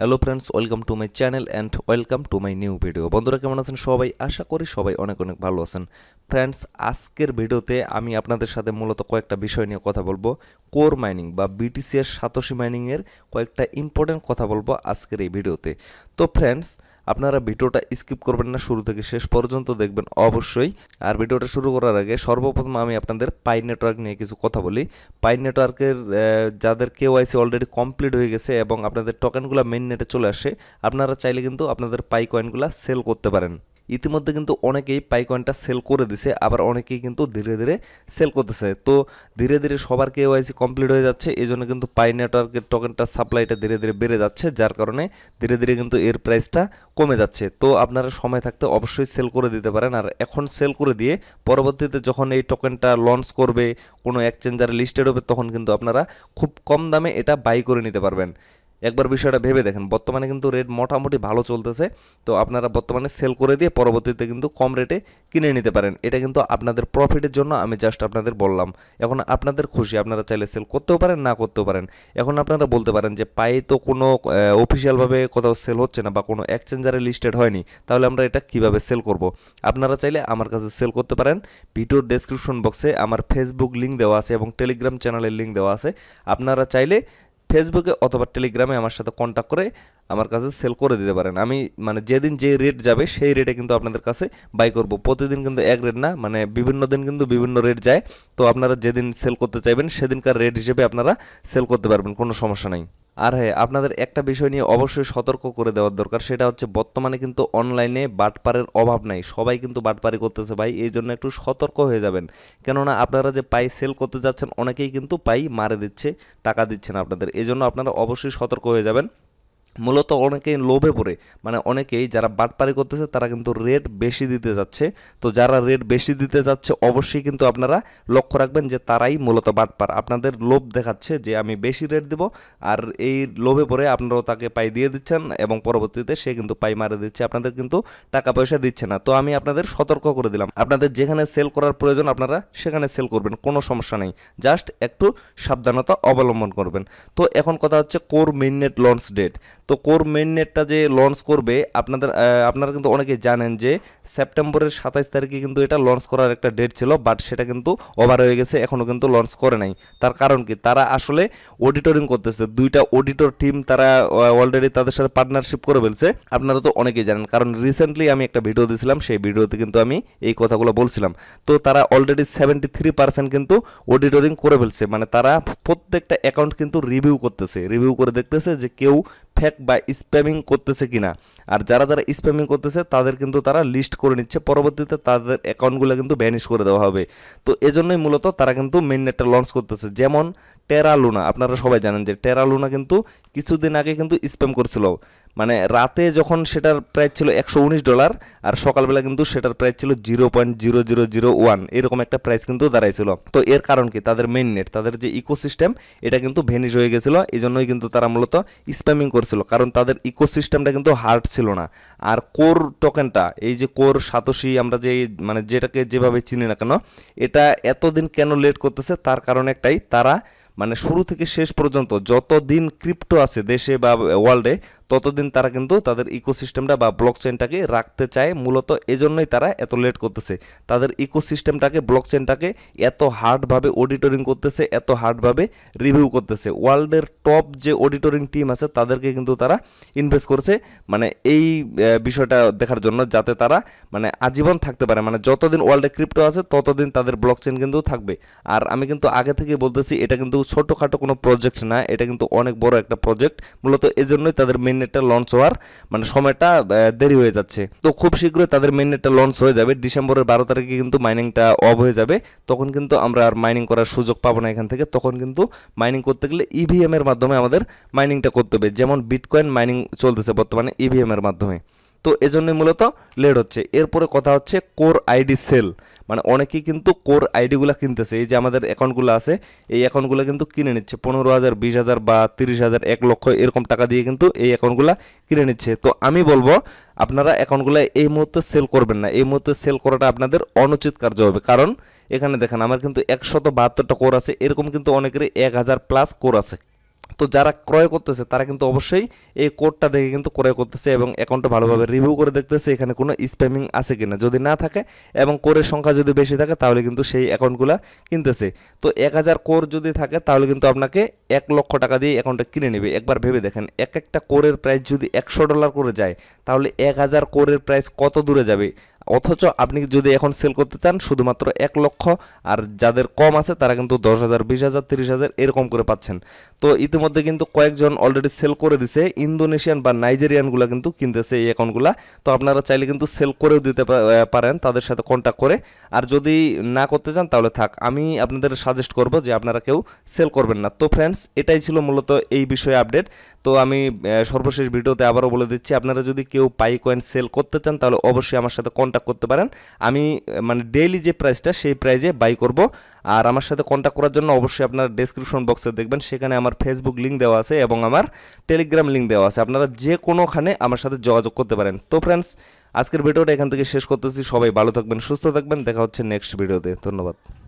Hello friends welcome to my channel and welcome to my new video বন্ধুরা কেমন আছেন সবাই আশা করি সবাই অনেক অনেক ভালো আছেন ফ্রেন্ডস আজকের ভিডিওতে আমি আপনাদের সাথে মূলত কয়েকটা বিষয় নিয়ে কথা বলবো কোর মাইনিং বা বিটিসিএর এর সাতোশি মাইনিংয়ের কয়েকটা ইম্পর্টেন্ট কথা বলবো আজকের এই ভিডিওতে তো ফ্রেন্ডস আপনারা ভিডিওটা স্কিপ করবেন না শুরু থেকে শেষ পর্যন্ত দেখবেন অবশ্যই আর ভিডিওটা শুরু করার আগে সর্বপ্রথম আমি আপনাদের পাই নেটওয়ার্ক নিয়ে কিছু কথা বলি পাই নেটওয়ার্কের যাদের কেওয়াইসি অলরেডি কমপ্লিট হয়ে গেছে এবং আপনাদের টোকেনগুলো মেন নেটে চলে আসে আপনারা চাইলে কিন্তু আপনাদের পাই কয়েনগুলো সেল করতে পারেন ইতিমধ্যে কিন্তু অনেকেই পাইকয়েনটা সেল করে দিছে আবার অনেকেই কিন্তু ধীরে ধীরে সেল করতেছে তো ধীরে ধীরে সবার ওয়াইসি কমপ্লিট হয়ে যাচ্ছে এই জন্য কিন্তু পাই নেটওয়ার্কের টোকেনটা সাপ্লাইটা ধীরে ধীরে বেড়ে যাচ্ছে যার কারণে ধীরে ধীরে কিন্তু এর প্রাইসটা কমে যাচ্ছে তো আপনারা সময় থাকতে অবশ্যই সেল করে দিতে পারেন আর এখন সেল করে দিয়ে পরবর্তীতে যখন এই টোকেনটা লঞ্চ করবে কোনো এক্সচেঞ্জার লিস্টেড হবে তখন কিন্তু আপনারা খুব কম দামে এটা বাই করে নিতে পারবেন একবার বিষয়টা ভেবে দেখেন বর্তমানে কিন্তু রেট মোটামুটি ভালো চলতেছে তো আপনারা বর্তমানে সেল করে দিয়ে পরবর্তীতে কিন্তু কম রেটে কিনে নিতে পারেন এটা কিন্তু আপনাদের প্রফিটের জন্য আমি জাস্ট আপনাদের বললাম এখন আপনাদের খুশি আপনারা চাইলে সেল করতেও পারেন না করতেও পারেন এখন আপনারা বলতে পারেন যে পায়ে তো কোনো অফিসিয়ালভাবে কোথাও সেল হচ্ছে না বা কোনো এক্সচেঞ্জারে লিস্টেড হয়নি তাহলে আমরা এটা কিভাবে সেল করব। আপনারা চাইলে আমার কাছে সেল করতে পারেন ভিডিওর ডেসক্রিপশন বক্সে আমার ফেসবুক লিঙ্ক দেওয়া আছে এবং টেলিগ্রাম চ্যানেলের লিঙ্ক দেওয়া আছে আপনারা চাইলে ফেসবুকে অথবা টেলিগ্রামে আমার সাথে কন্ট্যাক্ট করে আমার কাছে সেল করে দিতে পারেন আমি মানে যেদিন যে রেট যাবে সেই রেটে কিন্তু আপনাদের কাছে বাই করব প্রতিদিন কিন্তু এক রেট না মানে বিভিন্ন দিন কিন্তু বিভিন্ন রেট যায় তো আপনারা যেদিন সেল করতে চাইবেন সেদিনকার রেট হিসেবে আপনারা সেল করতে পারবেন কোনো সমস্যা নাই আর হ্যাঁ আপনাদের একটা বিষয় নিয়ে অবশ্যই সতর্ক করে দেওয়ার দরকার সেটা হচ্ছে বর্তমানে কিন্তু অনলাইনে বাটপারের অভাব নাই সবাই কিন্তু বাটপারি করতেছে ভাই এই জন্য একটু সতর্ক হয়ে যাবেন কেননা আপনারা যে পাই সেল করতে যাচ্ছেন অনেকেই কিন্তু পাই মারে দিচ্ছে টাকা দিচ্ছে না আপনাদের এই জন্য আপনারা অবশ্যই সতর্ক হয়ে যাবেন মূলত অনেকেই লোভে পড়ে মানে অনেকেই যারা বাটপারি করতেছে তারা কিন্তু রেট বেশি দিতে যাচ্ছে তো যারা রেট বেশি দিতে যাচ্ছে অবশ্যই কিন্তু আপনারা লক্ষ্য রাখবেন যে তারাই মূলত বাটপার আপনাদের লোভ দেখাচ্ছে যে আমি বেশি রেট দেব আর এই লোভে পড়ে আপনারাও তাকে পাই দিয়ে দিচ্ছেন এবং পরবর্তীতে সে কিন্তু পাই মারে দিচ্ছে আপনাদের কিন্তু টাকা পয়সা দিচ্ছে না তো আমি আপনাদের সতর্ক করে দিলাম আপনাদের যেখানে সেল করার প্রয়োজন আপনারা সেখানে সেল করবেন কোনো সমস্যা নেই জাস্ট একটু সাবধানতা অবলম্বন করবেন তো এখন কথা হচ্ছে কোর মিননেট লঞ্চ ডেট তো কোর মেন নেটটা যে লঞ্চ করবে আপনাদের আপনারা কিন্তু অনেকে জানেন যে সেপ্টেম্বরের সাতাইশ তারিখে কিন্তু এটা লঞ্চ করার একটা ডেট ছিল বাট সেটা কিন্তু ওভার হয়ে গেছে এখনও কিন্তু লঞ্চ করে নাই তার কারণ কি তারা আসলে অডিটরিং করতেছে দুইটা অডিটর টিম তারা অলরেডি তাদের সাথে পার্টনারশিপ করে ফেলছে আপনারা তো অনেকেই জানেন কারণ রিসেন্টলি আমি একটা ভিডিও দিয়েছিলাম সেই ভিডিওতে কিন্তু আমি এই কথাগুলো বলছিলাম তো তারা অলরেডি সেভেন্টি থ্রি পার্সেন্ট কিন্তু অডিটরিং করে ফেলছে মানে তারা প্রত্যেকটা অ্যাকাউন্ট কিন্তু রিভিউ করতেছে রিভিউ করে দেখতেছে যে কেউ ফেক বা স্প্যামিং করতেছে কিনা আর যারা যারা স্প্যামিং করতেছে তাদের কিন্তু তারা লিস্ট করে নিচ্ছে পরবর্তীতে তাদের অ্যাকাউন্টগুলো কিন্তু ব্যানিস করে দেওয়া হবে তো এজন্যই মূলত তারা কিন্তু মেন নেটটা লঞ্চ করতেছে যেমন টেরা লুনা আপনারা সবাই জানেন যে টেরা লুনা কিন্তু কিছুদিন আগে কিন্তু স্প্যাম করছিল মানে রাতে যখন সেটার প্রাইস ছিল একশো উনিশ ডলার আর সকালবেলা কিন্তু সেটার প্রাইস ছিল zero point zero zero zero one এরকম একটা প্রাইস কিন্তু দাঁড়াইছিল তো এর কারণ কি তাদের মেইন নেট তাদের যে ইকোসিস্টেম এটা কিন্তু ভেনিজ হয়ে গেছিল এই জন্যই কিন্তু তারা মূলত স্প্যামিং করছিল কারণ তাদের ইকোসিস্টেমটা কিন্তু হার্ড ছিল না আর কোর টোকেনটা এই যে কোর সাতোশি আমরা যে মানে যেটাকে যেভাবে চিনি না কেন এটা এতদিন কেন লেট করতেছে তার কারণ একটাই তারা মানে শুরু থেকে শেষ পর্যন্ত যত দিন ক্রিপ্টো আছে দেশে বা ওয়ার্ল্ডে ততদিন তারা কিন্তু তাদের ইকোসিস্টেমটা বা ব্লক চেনটাকে রাখতে চায় মূলত এজন্যই তারা এত লেট করতেছে তাদের ইকোসিস্টেমটাকে ব্লক চেনটাকে এত হার্ডভাবে অডিটরিং করতেছে এত হার্ডভাবে রিভিউ করতেছে ওয়ার্ল্ডের টপ যে অডিটরিং টিম আছে তাদেরকে কিন্তু তারা ইনভেস্ট করছে মানে এই বিষয়টা দেখার জন্য যাতে তারা মানে আজীবন থাকতে পারে মানে যতদিন ওয়ার্ল্ডে ক্রিপ্টো আছে ততদিন তাদের ব্লক চেন কিন্তু থাকবে আর আমি কিন্তু আগে থেকে বলতেছি এটা কিন্তু ছোটোখাটো কোনো প্রজেক্ট না এটা কিন্তু অনেক বড় একটা প্রজেক্ট মূলত এজন্যই তাদের মেন মেননেটটা লঞ্চ হওয়ার মানে সময়টা দেরি হয়ে যাচ্ছে তো খুব শীঘ্রই তাদের মেননেটটা লঞ্চ হয়ে যাবে ডিসেম্বরের বারো তারিখে কিন্তু মাইনিংটা অফ হয়ে যাবে তখন কিন্তু আমরা আর মাইনিং করার সুযোগ পাবো না এখান থেকে তখন কিন্তু মাইনিং করতে গেলে ইভিএমের e মাধ্যমে আমাদের মাইনিংটা করতে হবে যেমন বিটকয়েন মাইনিং চলতেছে বর্তমানে ইভিএমের e মাধ্যমে তো এজন্যই মূলত লেট হচ্ছে এরপরে কথা হচ্ছে কোর আইডি সেল মানে অনেকেই কিন্তু কোর আইডিগুলো কিনতেছে এই যে আমাদের অ্যাকাউন্টগুলো আছে এই অ্যাকাউন্টগুলো কিন্তু কিনে নিচ্ছে পনেরো হাজার বিশ হাজার বা তিরিশ হাজার এক লক্ষ এরকম টাকা দিয়ে কিন্তু এই অ্যাকাউন্টগুলো কিনে নিচ্ছে তো আমি বলবো আপনারা অ্যাকাউন্টগুলো এই মুহূর্তে সেল করবেন না এই মুহূর্তে সেল করাটা আপনাদের অনুচিত কার্য হবে কারণ এখানে দেখেন আমার কিন্তু একশত বাহাত্তরটা কোর আছে এরকম কিন্তু অনেকেরই এক হাজার প্লাস কোর আছে তো যারা ক্রয় করতেছে তারা কিন্তু অবশ্যই এই কোডটা দেখে কিন্তু ক্রয় করতেছে এবং অ্যাকাউন্টটা ভালোভাবে রিভিউ করে দেখতেছে এখানে কোনো স্প্যামিং আছে কি না যদি না থাকে এবং কোরের সংখ্যা যদি বেশি থাকে তাহলে কিন্তু সেই অ্যাকাউন্টগুলো কিনতেছে তো এক হাজার কোর যদি থাকে তাহলে কিন্তু আপনাকে এক লক্ষ টাকা দিয়ে অ্যাকাউন্টটা কিনে নেবে একবার ভেবে দেখেন এক একটা কোরের প্রাইস যদি একশো ডলার করে যায় তাহলে এক হাজার কোরের প্রাইস কত দূরে যাবে অথচ আপনি যদি এখন সেল করতে চান শুধুমাত্র এক লক্ষ আর যাদের কম আছে তারা কিন্তু দশ হাজার বিশ হাজার তিরিশ হাজার এরকম করে পাচ্ছেন তো ইতিমধ্যে কিন্তু কয়েকজন অলরেডি সেল করে দিছে ইন্দোনেশিয়ান বা নাইজেরিয়ানগুলো কিন্তু কিনতেছে এই অ্যাকাউন্টগুলো তো আপনারা চাইলে কিন্তু সেল করেও দিতে পারেন তাদের সাথে কন্ট্যাক্ট করে আর যদি না করতে চান তাহলে থাক আমি আপনাদের সাজেস্ট করব যে আপনারা কেউ সেল করবেন না তো ফ্রেন্ডস এটাই ছিল মূলত এই বিষয়ে আপডেট তো আমি সর্বশেষ ভিডিওতে আবারও বলে দিচ্ছি আপনারা যদি কেউ পাই কয়েন সেল করতে চান তাহলে অবশ্যই আমার সাথে কন্ট্যাক্ট কন্ট্যাক্ট করতে পারেন আমি মানে ডেইলি যে প্রাইসটা সেই প্রাইজে বাই করব আর আমার সাথে কন্ট্যাক্ট করার জন্য অবশ্যই আপনার ডেসক্রিপশন বক্সে দেখবেন সেখানে আমার ফেসবুক লিঙ্ক দেওয়া আছে এবং আমার টেলিগ্রাম লিঙ্ক দেওয়া আছে আপনারা যে কোনোখানে আমার সাথে যোগাযোগ করতে পারেন তো ফ্রেন্ডস আজকের ভিডিওটা এখান থেকে শেষ করতেছি সবাই ভালো থাকবেন সুস্থ থাকবেন দেখা হচ্ছে নেক্সট ভিডিওতে ধন্যবাদ